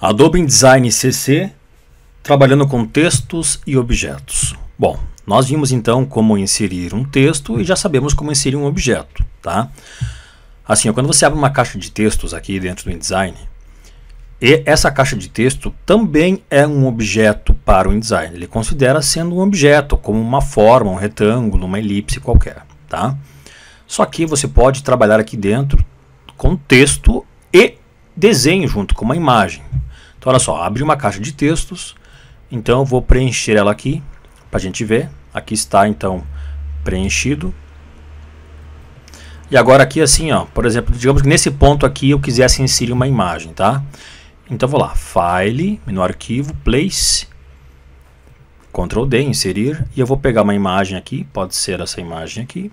Adobe InDesign CC, trabalhando com textos e objetos. Bom, nós vimos então como inserir um texto e já sabemos como inserir um objeto, tá? Assim, quando você abre uma caixa de textos aqui dentro do InDesign, e essa caixa de texto também é um objeto para o InDesign. Ele considera sendo um objeto, como uma forma, um retângulo, uma elipse qualquer, tá? Só que você pode trabalhar aqui dentro com texto e desenho junto com uma imagem, então, olha só, abre uma caixa de textos. Então, eu vou preencher ela aqui para a gente ver. Aqui está, então, preenchido. E agora aqui assim, ó, por exemplo, digamos que nesse ponto aqui eu quisesse inserir uma imagem, tá? Então vou lá, File, menu Arquivo, Place, Ctrl D, Inserir, e eu vou pegar uma imagem aqui, pode ser essa imagem aqui,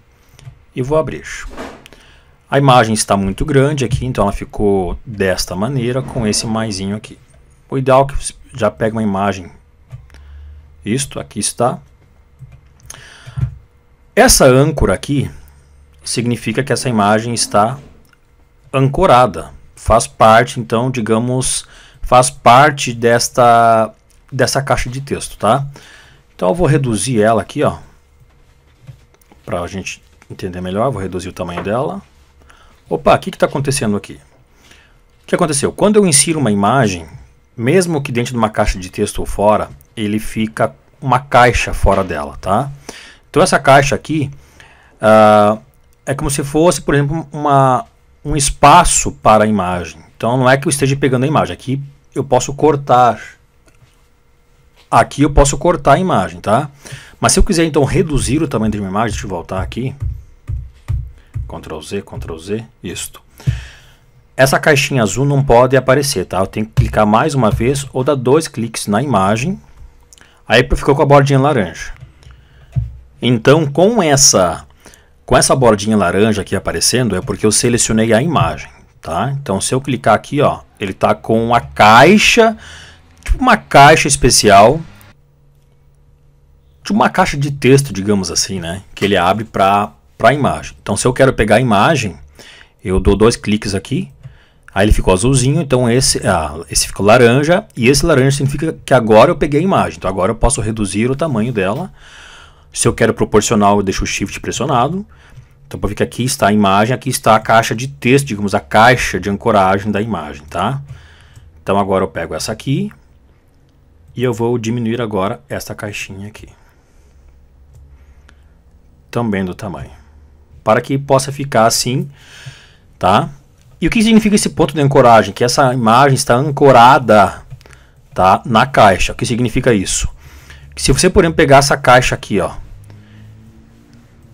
e vou abrir. A imagem está muito grande aqui, então ela ficou desta maneira, com esse maisinho aqui. O ideal é que você já pegue uma imagem. Isto aqui está. Essa âncora aqui significa que essa imagem está ancorada. Faz parte, então, digamos, faz parte desta dessa caixa de texto, tá? Então eu vou reduzir ela aqui, ó, para a gente entender melhor. Vou reduzir o tamanho dela. Opa, o que está acontecendo aqui? O que aconteceu? Quando eu insiro uma imagem, mesmo que dentro de uma caixa de texto ou fora, ele fica uma caixa fora dela, tá? Então essa caixa aqui uh, é como se fosse, por exemplo, uma, um espaço para a imagem. Então não é que eu esteja pegando a imagem, aqui eu posso cortar. Aqui eu posso cortar a imagem, tá? Mas se eu quiser então reduzir o tamanho de uma imagem, deixa eu voltar aqui. Ctrl Z, Ctrl Z, isto. Essa caixinha azul não pode aparecer, tá? Eu tenho que clicar mais uma vez ou dar dois cliques na imagem. Aí ficou com a bordinha laranja. Então, com essa com essa bordinha laranja aqui aparecendo, é porque eu selecionei a imagem, tá? Então, se eu clicar aqui, ó, ele tá com a caixa, tipo uma caixa especial, tipo uma caixa de texto, digamos assim, né? Que ele abre para a imagem. Então, se eu quero pegar a imagem, eu dou dois cliques aqui Aí ele ficou azulzinho, então esse, ah, esse ficou laranja, e esse laranja significa que agora eu peguei a imagem, então agora eu posso reduzir o tamanho dela. Se eu quero proporcional, eu deixo o shift pressionado. Então para que aqui está a imagem, aqui está a caixa de texto, digamos a caixa de ancoragem da imagem, tá? Então agora eu pego essa aqui e eu vou diminuir agora esta caixinha aqui. Também do tamanho. Para que possa ficar assim, tá? E o que significa esse ponto de ancoragem? Que essa imagem está ancorada tá, na caixa. O que significa isso? Que se você, por exemplo, pegar essa caixa aqui, ó.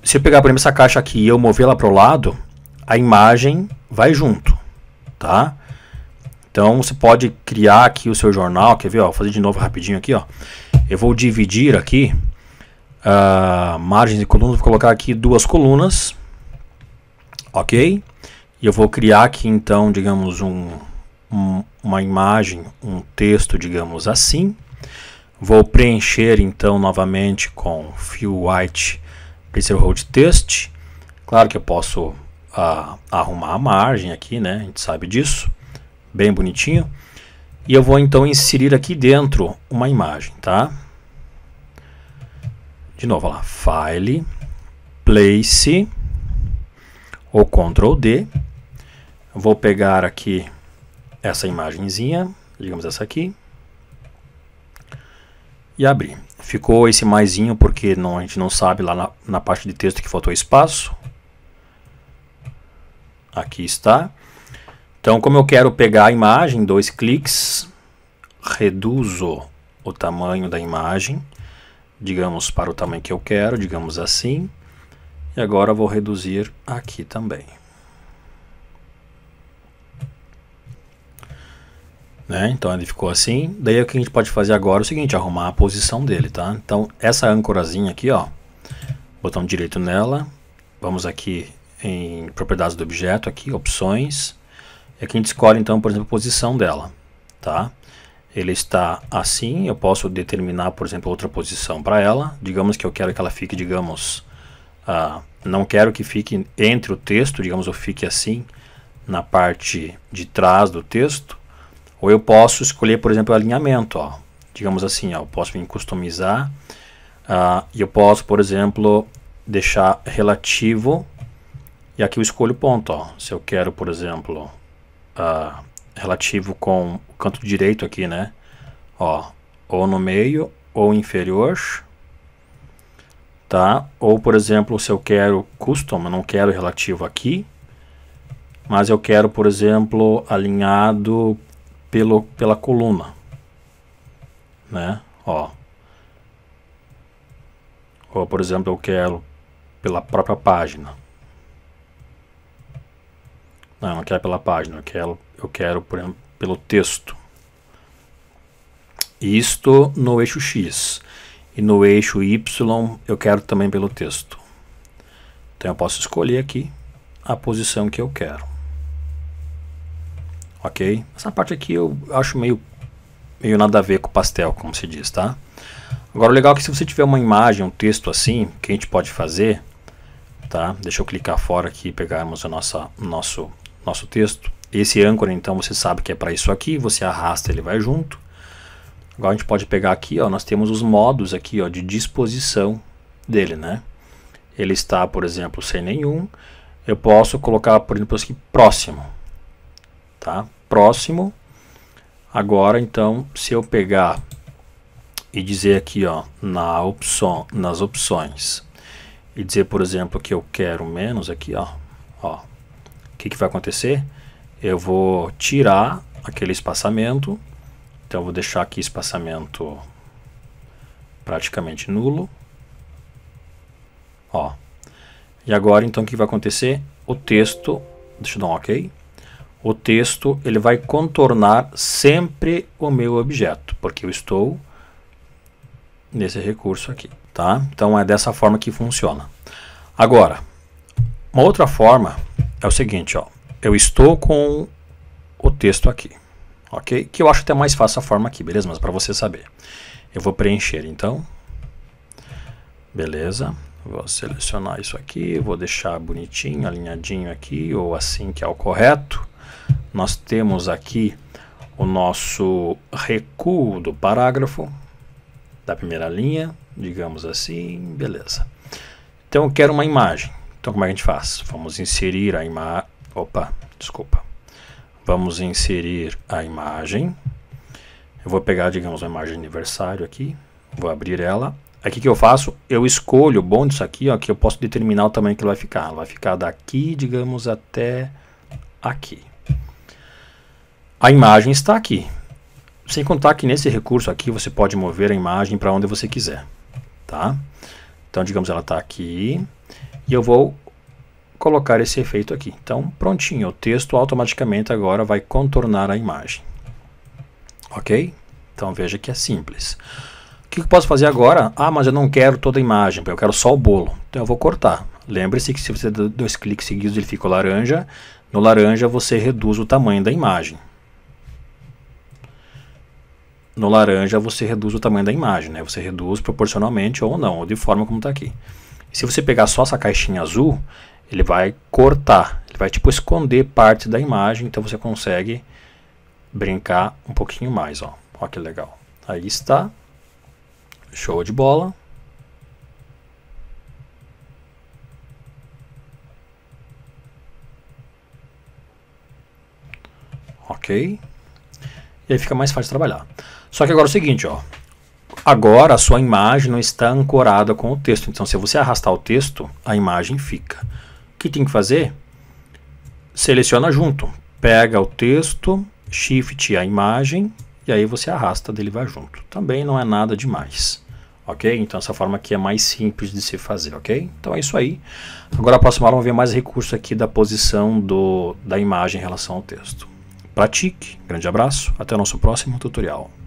Se eu pegar, por exemplo, essa caixa aqui e eu mover ela para o lado, a imagem vai junto, tá? Então, você pode criar aqui o seu jornal. Quer ver, ó? Vou fazer de novo rapidinho aqui, ó. Eu vou dividir aqui uh, margens e colunas. Vou colocar aqui duas colunas, ok? E eu vou criar aqui então, digamos, um, um, uma imagem, um texto, digamos assim. Vou preencher então novamente com fill white placeholder text. Claro que eu posso ah, arrumar a margem aqui, né? A gente sabe disso, bem bonitinho. E eu vou então inserir aqui dentro uma imagem, tá? De novo, lá, file, place, ou Ctrl D, Vou pegar aqui essa imagenzinha, digamos essa aqui, e abrir. Ficou esse maisinho porque não, a gente não sabe lá na, na parte de texto que faltou espaço. Aqui está. Então, como eu quero pegar a imagem, dois cliques, reduzo o tamanho da imagem, digamos para o tamanho que eu quero, digamos assim. E agora vou reduzir aqui também. Né? Então ele ficou assim. Daí o que a gente pode fazer agora é o seguinte, arrumar a posição dele, tá? Então essa âncorazinha aqui, ó, botão direito nela, vamos aqui em propriedades do objeto, aqui, opções, e aqui a gente escolhe então, por exemplo, a posição dela, tá? Ele está assim, eu posso determinar, por exemplo, outra posição para ela, digamos que eu quero que ela fique, digamos, ah, não quero que fique entre o texto, digamos, eu fique assim, na parte de trás do texto, ou eu posso escolher, por exemplo, o alinhamento, ó. Digamos assim, ó, eu posso vir customizar uh, e eu posso, por exemplo, deixar relativo e aqui eu escolho o ponto, ó. Se eu quero, por exemplo, uh, relativo com o canto direito aqui, né? Ó, ou no meio ou inferior, tá? Ou, por exemplo, se eu quero custom, eu não quero relativo aqui, mas eu quero, por exemplo, alinhado pelo, pela coluna, né? Ó. Ou, por exemplo, eu quero pela própria página. Não, eu não quero pela página, eu quero, eu quero por exemplo, pelo texto. Isto no eixo X. E no eixo Y eu quero também pelo texto. Então eu posso escolher aqui a posição que eu quero ok? Essa parte aqui eu acho meio, meio nada a ver com pastel, como se diz, tá? Agora o legal é que se você tiver uma imagem, um texto assim, que a gente pode fazer, tá? Deixa eu clicar fora aqui e pegarmos o nossa, nosso, nosso texto. Esse âncora, então, você sabe que é para isso aqui, você arrasta, ele vai junto. Agora a gente pode pegar aqui, ó, nós temos os modos aqui, ó, de disposição dele, né? Ele está, por exemplo, sem nenhum. Eu posso colocar, por exemplo, aqui próximo, tá? próximo. Agora, então, se eu pegar e dizer aqui, ó, na opção, nas opções, e dizer, por exemplo, que eu quero menos aqui, ó, ó, o que, que vai acontecer? Eu vou tirar aquele espaçamento, então eu vou deixar aqui espaçamento praticamente nulo, ó. E agora, então, o que vai acontecer? O texto, deixa eu dar um ok, o texto ele vai contornar sempre o meu objeto, porque eu estou nesse recurso aqui, tá? Então é dessa forma que funciona. Agora, uma outra forma é o seguinte, ó. Eu estou com o texto aqui, ok? Que eu acho até mais fácil a forma aqui, beleza? Mas para você saber. Eu vou preencher, então. Beleza. Vou selecionar isso aqui, vou deixar bonitinho, alinhadinho aqui, ou assim que é o correto nós temos aqui o nosso recuo do parágrafo da primeira linha, digamos assim, beleza. Então eu quero uma imagem. Então como é que a gente faz? Vamos inserir a imagem, opa, desculpa. Vamos inserir a imagem. Eu vou pegar, digamos, uma imagem de aniversário aqui, vou abrir ela. Aqui que eu faço, eu escolho, o bom disso aqui, ó, que eu posso determinar o tamanho que ele vai ficar. Ela vai ficar daqui, digamos, até aqui. A imagem está aqui. Sem contar que nesse recurso aqui você pode mover a imagem para onde você quiser. Tá? Então, digamos, ela está aqui. E eu vou colocar esse efeito aqui. Então, prontinho. O texto automaticamente agora vai contornar a imagem. Ok? Então, veja que é simples. O que eu posso fazer agora? Ah, mas eu não quero toda a imagem, eu quero só o bolo. Então, eu vou cortar. Lembre-se que se você der dois cliques seguidos, ele fica laranja. No laranja, você reduz o tamanho da imagem. No laranja você reduz o tamanho da imagem, né? Você reduz proporcionalmente ou não, ou de forma como está aqui. se você pegar só essa caixinha azul, ele vai cortar, ele vai tipo esconder parte da imagem, então você consegue brincar um pouquinho mais, ó. Ó que legal. Aí está. Show de bola. ok? E aí fica mais fácil trabalhar. Só que agora é o seguinte, ó. Agora a sua imagem não está ancorada com o texto. Então, se você arrastar o texto, a imagem fica. O que tem que fazer? Seleciona junto. Pega o texto, shift a imagem e aí você arrasta dele vai junto. Também não é nada demais. Ok? Então essa forma aqui é mais simples de se fazer, ok? Então é isso aí. Agora próximo próxima aula vamos ver mais recursos aqui da posição do, da imagem em relação ao texto. Pratique. Grande abraço. Até o nosso próximo tutorial.